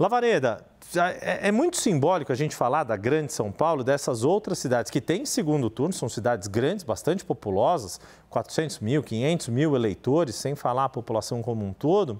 Lavareda, é, é muito simbólico a gente falar da grande São Paulo, dessas outras cidades que têm segundo turno, são cidades grandes, bastante populosas, 400 mil, 500 mil eleitores, sem falar a população como um todo,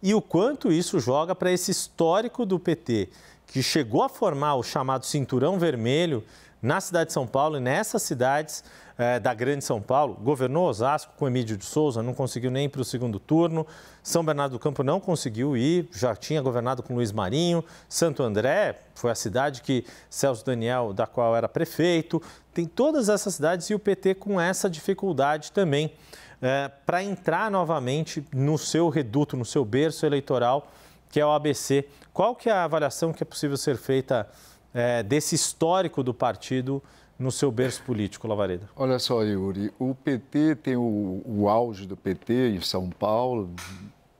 e o quanto isso joga para esse histórico do PT, que chegou a formar o chamado cinturão vermelho na cidade de São Paulo e nessas cidades eh, da Grande São Paulo. Governou Osasco com Emílio de Souza, não conseguiu nem para o segundo turno. São Bernardo do Campo não conseguiu ir, já tinha governado com Luiz Marinho. Santo André foi a cidade que Celso Daniel, da qual era prefeito. Tem todas essas cidades e o PT com essa dificuldade também eh, para entrar novamente no seu reduto, no seu berço eleitoral, que é o ABC. Qual que é a avaliação que é possível ser feita? é, desse histórico do partido no seu berço político, Lavareda? Olha só, Yuri, o PT tem o, o auge do PT em São Paulo,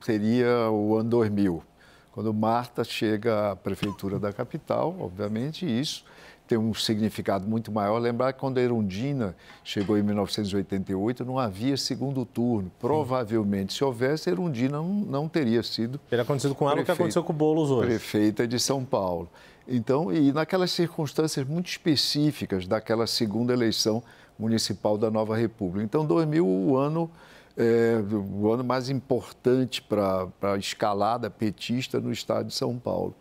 seria o ano 2000 quando Marta chega à prefeitura da capital, obviamente, isso tem um significado muito maior. Lembrar que quando a Erundina chegou em 1988, não havia segundo turno. Provavelmente, se houvesse, a Erundina não, não teria sido. Teria acontecido com ela o que aconteceu com o Boulos hoje. Prefeita de São Paulo. Então, e naquelas circunstâncias muito específicas daquela segunda eleição municipal da nova República. Então, 2000, o ano é, o ano mais importante para a escalada petista no estado de São Paulo.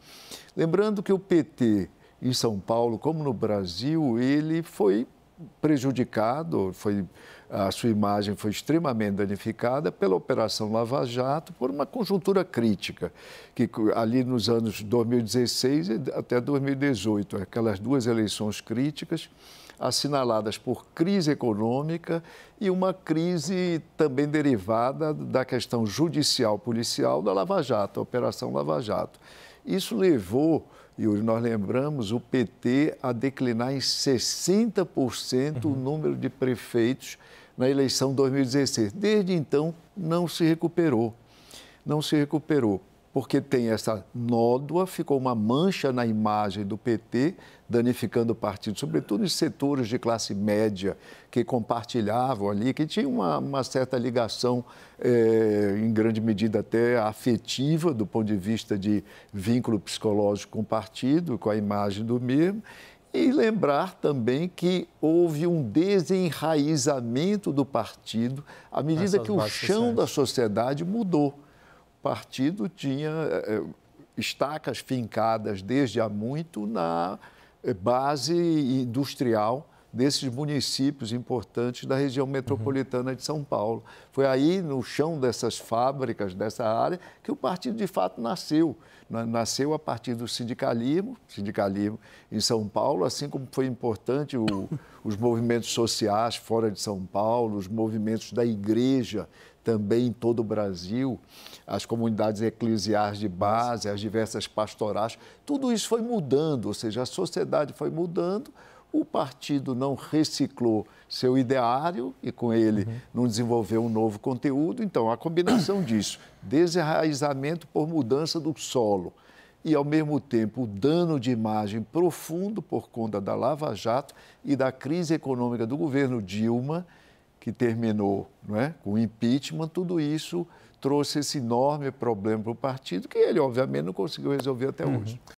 Lembrando que o PT em São Paulo, como no Brasil, ele foi prejudicado, foi, a sua imagem foi extremamente danificada pela Operação Lava Jato, por uma conjuntura crítica, que ali nos anos 2016 até 2018, aquelas duas eleições críticas, assinaladas por crise econômica e uma crise também derivada da questão judicial policial da Lava Jato, a Operação Lava Jato. Isso levou, e hoje nós lembramos, o PT a declinar em 60% uhum. o número de prefeitos na eleição 2016. Desde então, não se recuperou. Não se recuperou porque tem essa nódoa, ficou uma mancha na imagem do PT, danificando o partido, sobretudo em setores de classe média que compartilhavam ali, que tinha uma, uma certa ligação, é, em grande medida até afetiva, do ponto de vista de vínculo psicológico com o partido, com a imagem do mesmo. E lembrar também que houve um desenraizamento do partido à medida Essas que o chão sociais. da sociedade mudou partido tinha eh, eh, estacas fincadas desde há muito na eh, base industrial desses municípios importantes da região uhum. metropolitana uhum. de São Paulo. Foi aí, no chão dessas fábricas, dessa área, que o partido de fato nasceu. Nasceu a partir do sindicalismo, sindicalismo em São Paulo, assim como foi importante o, os movimentos sociais fora de São Paulo, os movimentos da igreja também em todo o Brasil, as comunidades eclesiais de base, as diversas pastorais, tudo isso foi mudando, ou seja, a sociedade foi mudando, o partido não reciclou seu ideário e com ele uhum. não desenvolveu um novo conteúdo. Então, a combinação disso, desarraizamento por mudança do solo e, ao mesmo tempo, o dano de imagem profundo por conta da Lava Jato e da crise econômica do governo Dilma, que terminou não é, com o impeachment, tudo isso trouxe esse enorme problema para o partido, que ele, obviamente, não conseguiu resolver até uhum. hoje.